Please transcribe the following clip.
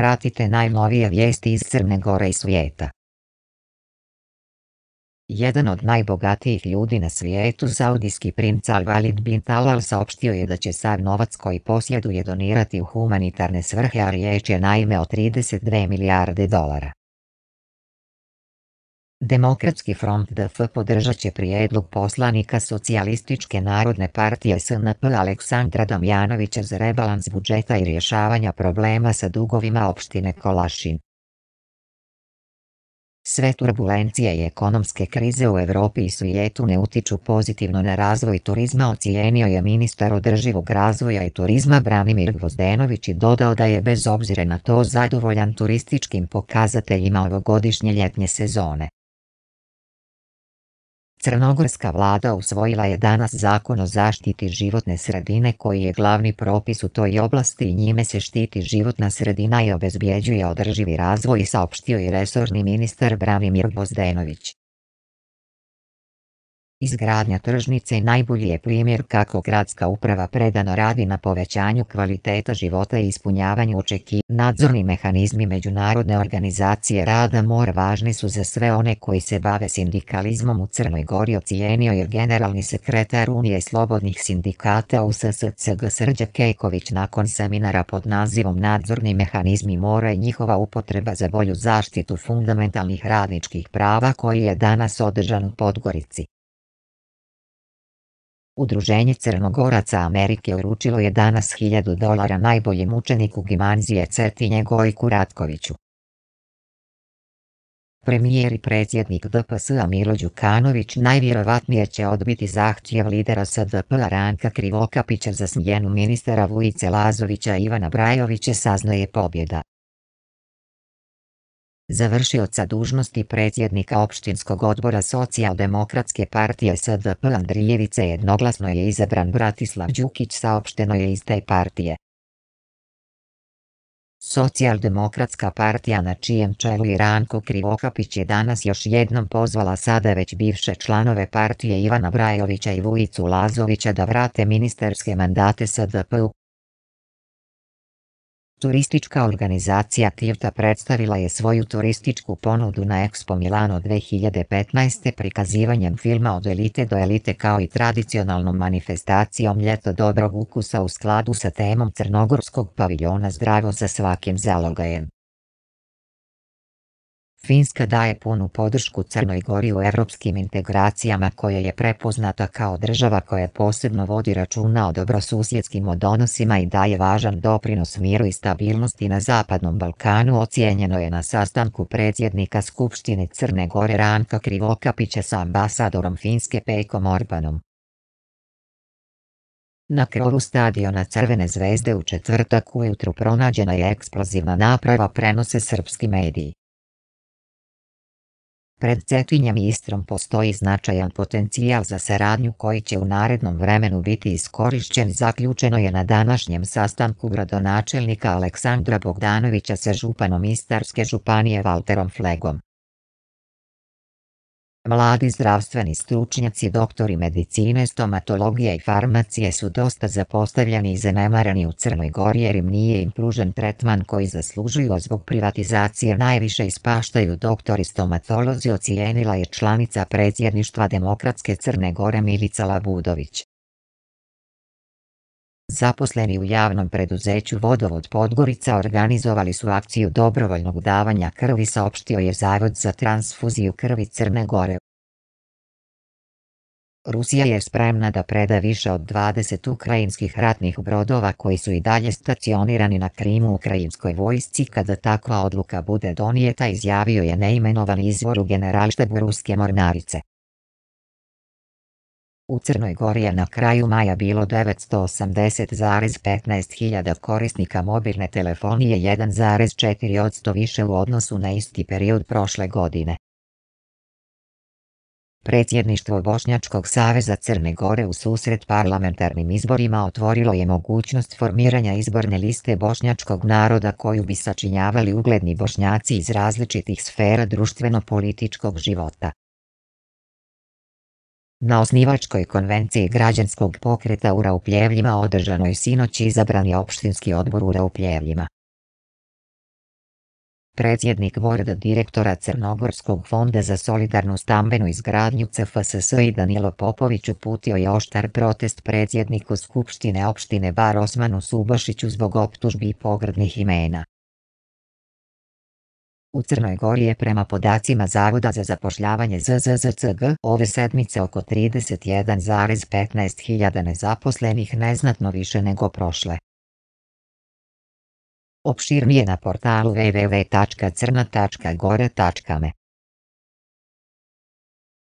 Pratite najnovije vijesti iz Crne Gore i svijeta. Jedan od najbogatijih ljudi na svijetu, saudijski princ Al Walid bin Talal saopštio je da će sav novac koji posjeduje donirati u humanitarne svrhe, a riječ je naime o 32 milijarde dolara. Demokratski front DF podržat će prijedlog poslanika Socijalističke narodne partije SNP Aleksandra Damjanovića za rebalans budžeta i rješavanja problema sa dugovima opštine Kolašin. Sve turbulencije i ekonomske krize u Europi i svijetu ne utiču pozitivno na razvoj turizma ocijenio je ministar održivog razvoja i turizma Branimir Gvozdenović i dodao da je bez obzira na to zadovoljan turističkim pokazateljima ovogodišnje ljetnje sezone. Crnogorska vlada usvojila je danas zakon o zaštiti životne sredine koji je glavni propis u toj oblasti i njime se štiti životna sredina i obezbjeđuje održivi razvoj saopštio je resorni ministar Branimir Bozdenović. Izgradnja tržnice najbolji je primjer kako gradska uprava predano radi na povećanju kvaliteta života i ispunjavanju očeki. Nadzorni mehanizmi međunarodne organizacije rada mor važni su za sve one koji se bave sindikalizmom u Crnoj Gori ocijenio je generalni sekretar Unije slobodnih sindikata u SSCG Srđa Kejković nakon seminara pod nazivom Nadzorni mehanizmi mora i njihova upotreba za bolju zaštitu fundamentalnih radničkih prava koji je danas održan u Podgorici. Udruženje Crnogoraca Amerike uručilo je danas 1000 dolara najboljem učeniku Gimanzije Cetinje Gojku Ratkoviću. Premijer i predsjednik DPS-a Milo Đukanović najvjerovatnije će odbiti zahtjev lidera SDP-a Ranka Krivokapića za smjenu ministara Vujice Lazovića Ivana Brajovića saznaje pobjeda završioca dužnosti predsjednika opštinskog odbora socijaldemokratske partije SDP Andrijevice jednoglasno je izabran Bratislav Đukić saopšteno je iz te partije. Socijaldemokratska partija na čijem čelu i Ranko Krivokapić je danas još jednom pozvala sada već bivše članove partije Ivana Brajovića i Vujicu Lazovića da vrate ministerske mandate SDP-u. Turistička organizacija Tirta predstavila je svoju turističku ponudu na Expo Milano 2015. prikazivanjem filma Od elite do elite kao i tradicionalnom manifestacijom Ljeto dobrog ukusa u skladu sa temom crnogorskog paviljona Zdravo sa svakim zalogajem. Finska daje punu podršku Crnoj Gori u europskim integracijama koja je prepoznata kao država koja posebno vodi računa o dobrosusjedskim odnosima i daje važan doprinos miru i stabilnosti na Zapadnom Balkanu ocijenjeno je na sastanku predsjednika Skupštine Crne Gore Ranka Krivokapića sa ambasadorom Finske Pejkom Orbanom. Na krovu stadiona Crvene zvezde u četvrtak ujutru pronađena je eksplozivna naprava prenose srpski mediji. Pred Cetinjem i Istrom postoji značajan potencijal za saradnju koji će u narednom vremenu biti iskorišćen. Zaključeno je na današnjem sastanku gradonačelnika Aleksandra Bogdanovića sa županom Istarske županije Valterom Flegom. Mladi zdravstveni stručnjaci doktori medicine, stomatologije i farmacije su dosta zapostavljeni i zanemareni u Crnoj Gori jer im nije im pružen tretman koji zaslužuju zbog privatizacije najviše ispaštaju doktori stomatolozi ocijenila je članica predsjedništva Demokratske Crne Gore Milica Labudović. Zaposleni u javnom preduzeću Vodovod Podgorica organizovali su akciju dobrovoljnog davanja krvi saopštio je Zavod za transfuziju krvi Crne Gore. Rusija je spremna da preda više od 20 ukrajinskih ratnih brodova koji su i dalje stacionirani na Krimu ukrajinskoj vojsci kada takva odluka bude donijeta izjavio je neimenovan izvor u generalštebu Ruske mornarice. U Crnoj Gori je na kraju maja bilo 980,15 hiljada korisnika mobilne telefonije 1,4% više u odnosu na isti period prošle godine. Predsjedništvo Bošnjačkog saveza Crne Gore u susret parlamentarnim izborima otvorilo je mogućnost formiranja izborne liste bošnjačkog naroda koju bi sačinjavali ugledni bošnjaci iz različitih sfera društveno-političkog života. Na osnivačkoj konvenciji građanskog pokreta u Raupljevljima održanoj sinoć izabran je opštinski odbor u Raupljevljima. Predsjednik borda direktora Crnogorskog fonda za solidarnu stambenu izgradnju CFSS i Danilo Popović uputio je oštar protest predsjedniku Skupštine opštine Bar Osmanu Subašiću zbog optužbi pogrdnih imena. U Crnoj Gori je prema podacima Zavoda za zapošljavanje ZZZCG ove sedmice oko 31,15 hiljada nezaposlenih neznatno više nego prošle. Opširnije na portalu www.crna.gore.me